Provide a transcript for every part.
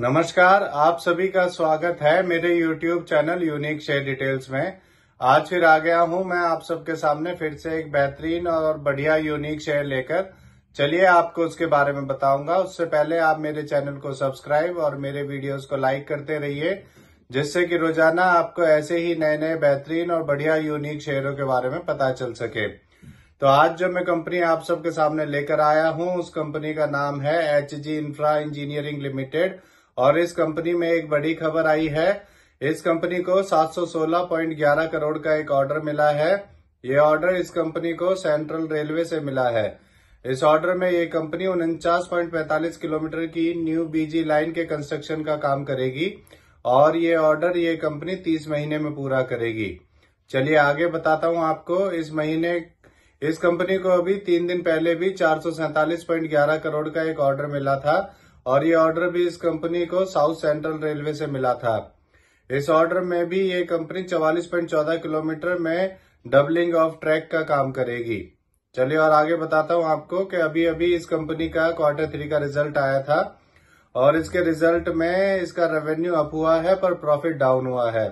नमस्कार आप सभी का स्वागत है मेरे YouTube channel unique share details में आज फिर आ गया हूं मैं आप सबके सामने फिर से एक बेहतरीन और बढ़िया यूनिक शेयर लेकर चलिए आपको उसके बारे में बताऊंगा उससे पहले आप मेरे चैनल को सब्सक्राइब और मेरे वीडियोस को लाइक करते रहिए जिससे कि रोजाना आपको ऐसे ही नए नए बेहतरीन और बढ़िया यूनिक शेयरों के बारे में पता चल सके तो आज जो मैं कंपनी आप सबके सामने लेकर आया हूं उस कंपनी का नाम है H G infra engineering limited और इस कंपनी में एक बड़ी खबर आई है इस कंपनी को 716.11 करोड़ का एक ऑर्डर मिला है ये ऑर्डर इस कंपनी को सेंट्रल रेलवे से मिला है इस ऑर्डर में ये कंपनी उनचास किलोमीटर की न्यू बीजी लाइन के कंस्ट्रक्शन का काम करेगी और ये ऑर्डर ये कंपनी 30 महीने में पूरा करेगी चलिए आगे बताता हूँ आपको इस महीने इस कंपनी को अभी तीन दिन पहले भी चार करोड़ का एक ऑर्डर मिला था और ये ऑर्डर भी इस कंपनी को साउथ सेंट्रल रेलवे से मिला था इस ऑर्डर में भी ये कंपनी चौवालीस पॉइंट चौदह किलोमीटर में डबलिंग ऑफ ट्रैक का काम करेगी चलिए और आगे बताता हूँ आपको कि अभी अभी इस कंपनी का क्वार्टर थ्री का रिजल्ट आया था और इसके रिजल्ट में इसका रेवेन्यू अप हुआ है पर प्रॉफिट डाउन हुआ है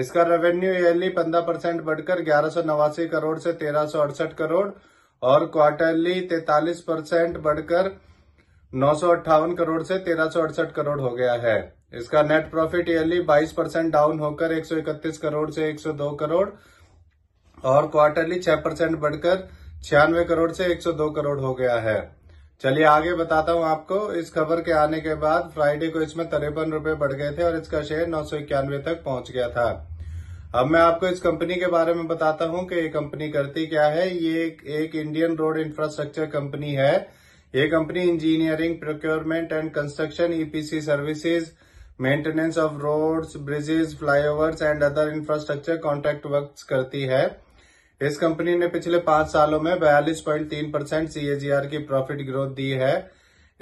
इसका रेवेन्यू ईयरली पंद्रह परसेंट बढ़कर ग्यारह करोड़ से तेरह करोड़ और क्वार्टरली तैतालीस परसेंट बढ़कर नौ करोड़ से तेरह करोड़ हो गया है इसका net profit yearly 22 percent down होकर 131 करोड़ से 102 करोड़ और क्वार्टरली 6 परसेंट बढ़कर छियानवे करोड़ से 102 करोड़ हो गया है चलिए आगे बताता हूँ आपको इस खबर के आने के बाद फ्राइडे को इसमें तिरपन रुपए बढ़ गए थे और इसका शेयर नौ तक पहुंच गया था अब मैं आपको इस कंपनी के बारे में बताता हूँ कि ये कंपनी करती क्या है ये एक, एक इंडियन रोड इंफ्रास्ट्रक्चर कंपनी है ये company engineering procurement and construction EPC services maintenance of roads bridges flyovers and other infrastructure contract work करती है इस कंपनी ने पिछले पांच सालों में बयालीस पॉइंट तीन परसेंट सीएजीआर की प्रॉफिट ग्रोथ दी है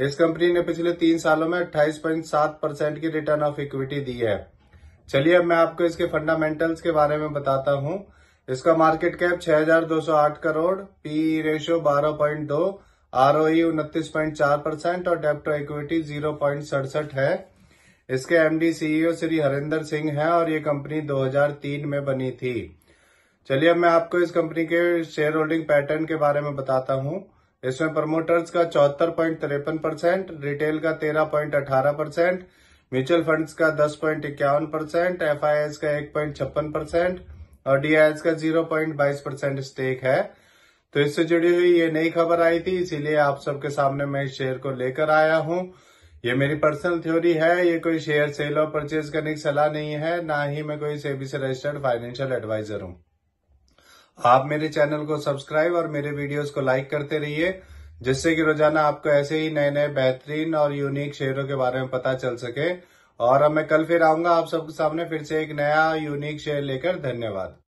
इस कंपनी ने पिछले तीन सालों में अट्ठाईस पॉइंट सात परसेंट की रिटर्न ऑफ इक्विटी दी है चलिए अब मैं आपको इसके फंडामेंटल्स के बारे में बताता हूँ इसका मार्केट कैप छह करोड़ पी रेशो e बारह आरओई e उनतीस पॉइंट चार परसेंट और डेप्ट इक्विटी जीरो पॉइंट सड़सठ है इसके MD CEO e Shri Harendra Singh हैं और ये कंपनी 2003 में बनी थी चलिए अब मैं आपको इस कंपनी के शेयर होल्डिंग पैटर्न के बारे में बताता हूँ इसमें प्रमोटर्स का चौहत्तर पॉइंट तिरपन परसेंट रिटेल का तेरह पॉइंट अठारह परसेंट म्यूचुअल फंड्स का दस पॉइंट इक्यावन परसेंट एफ का एक पॉइंट छप्पन परसेंट और डीआईएस का जीरो पॉइंट बाईस परसेंट स्टेक है तो इससे जुड़ी हुई ये नई खबर आई थी इसीलिए आप सबके सामने मैं इस शेयर को लेकर आया हूँ ये मेरी पर्सनल थ्योरी है ये कोई शेयर सेल और परचेज करने की सलाह नहीं है ना ही मैं कोई सेबी से रजिस्टर्ड फाइनेंशियल एडवाइजर हूँ आप मेरे चैनल को सब्सक्राइब और मेरे वीडियोस को लाइक करते रहिए जिससे कि रोजाना आपको ऐसे ही नए नए बेहतरीन और यूनिक शेयरों के बारे में पता चल सके और अब मैं कल फिर आऊंगा आप सबके सामने फिर से एक नया यूनिक शेयर लेकर धन्यवाद